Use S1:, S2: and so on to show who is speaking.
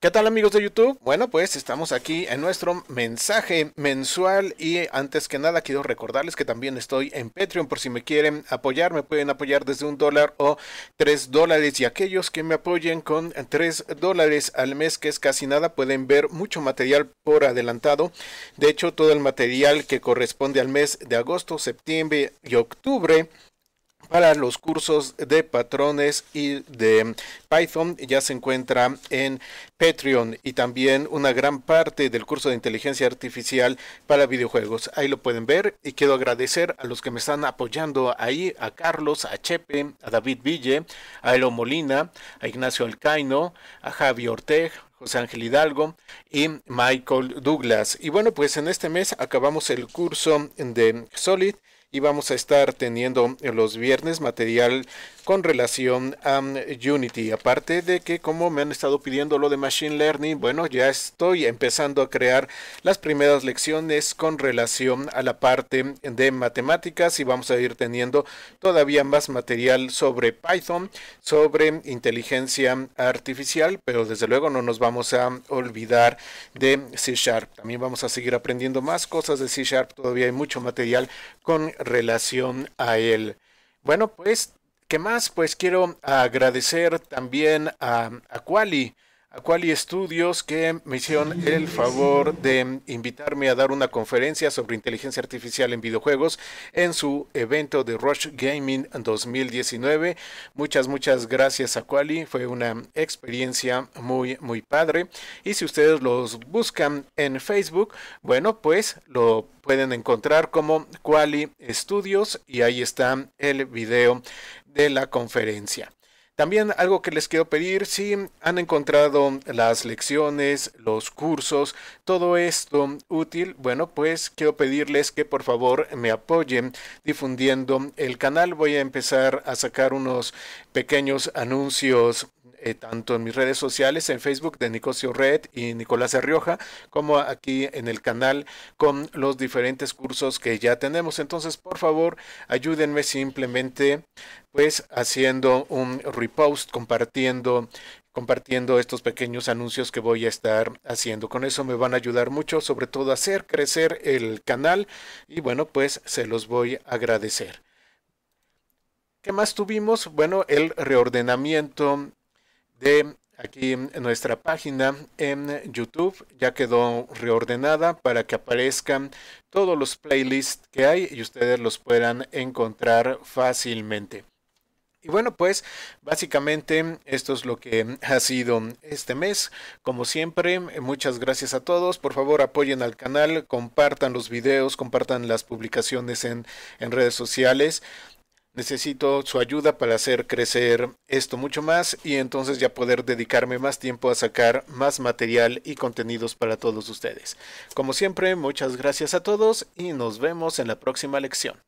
S1: ¿Qué tal amigos de YouTube? Bueno, pues estamos aquí en nuestro mensaje mensual y antes que nada quiero recordarles que también estoy en Patreon por si me quieren apoyar, me pueden apoyar desde un dólar o tres dólares y aquellos que me apoyen con tres dólares al mes que es casi nada pueden ver mucho material por adelantado. De hecho, todo el material que corresponde al mes de agosto, septiembre y octubre para los cursos de patrones y de Python ya se encuentra en Patreon y también una gran parte del curso de inteligencia artificial para videojuegos. Ahí lo pueden ver y quiero agradecer a los que me están apoyando ahí, a Carlos, a Chepe, a David Ville, a Elo Molina, a Ignacio Alcaino, a Javi Orteg, José Ángel Hidalgo y Michael Douglas. Y bueno, pues en este mes acabamos el curso de Solid y vamos a estar teniendo los viernes material con relación a um, Unity. Aparte de que como me han estado pidiendo lo de Machine Learning, bueno, ya estoy empezando a crear las primeras lecciones con relación a la parte de matemáticas y vamos a ir teniendo todavía más material sobre Python, sobre inteligencia artificial, pero desde luego no nos vamos a olvidar de C Sharp. También vamos a seguir aprendiendo más cosas de C Sharp, todavía hay mucho material con relación a él. Bueno, pues, ¿qué más? Pues quiero agradecer también a, a Quali Quali Studios, que me hicieron el favor de invitarme a dar una conferencia sobre inteligencia artificial en videojuegos en su evento de Rush Gaming 2019. Muchas, muchas gracias a Quali. fue una experiencia muy, muy padre. Y si ustedes los buscan en Facebook, bueno, pues lo pueden encontrar como Quali Studios y ahí está el video de la conferencia. También algo que les quiero pedir, si han encontrado las lecciones, los cursos, todo esto útil, bueno, pues quiero pedirles que por favor me apoyen difundiendo el canal. Voy a empezar a sacar unos pequeños anuncios eh, tanto en mis redes sociales, en Facebook de Nicosio Red y Nicolás Rioja, como aquí en el canal con los diferentes cursos que ya tenemos. Entonces, por favor, ayúdenme simplemente pues haciendo un repost, compartiendo compartiendo estos pequeños anuncios que voy a estar haciendo. Con eso me van a ayudar mucho, sobre todo a hacer crecer el canal y bueno, pues se los voy a agradecer. ¿Qué más tuvimos? Bueno, el reordenamiento de aquí en nuestra página en YouTube. Ya quedó reordenada para que aparezcan todos los playlists que hay y ustedes los puedan encontrar fácilmente. Y bueno, pues básicamente esto es lo que ha sido este mes. Como siempre, muchas gracias a todos. Por favor, apoyen al canal, compartan los videos, compartan las publicaciones en, en redes sociales necesito su ayuda para hacer crecer esto mucho más y entonces ya poder dedicarme más tiempo a sacar más material y contenidos para todos ustedes. Como siempre, muchas gracias a todos y nos vemos en la próxima lección.